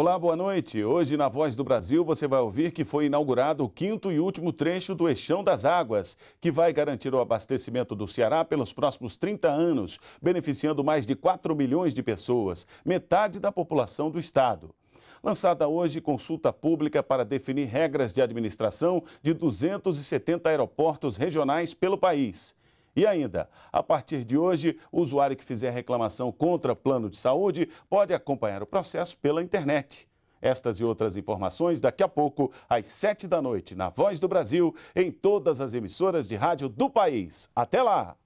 Olá, boa noite. Hoje, na Voz do Brasil, você vai ouvir que foi inaugurado o quinto e último trecho do Eixão das Águas, que vai garantir o abastecimento do Ceará pelos próximos 30 anos, beneficiando mais de 4 milhões de pessoas, metade da população do estado. Lançada hoje consulta pública para definir regras de administração de 270 aeroportos regionais pelo país. E ainda, a partir de hoje, o usuário que fizer reclamação contra plano de saúde pode acompanhar o processo pela internet. Estas e outras informações daqui a pouco, às sete da noite, na Voz do Brasil, em todas as emissoras de rádio do país. Até lá!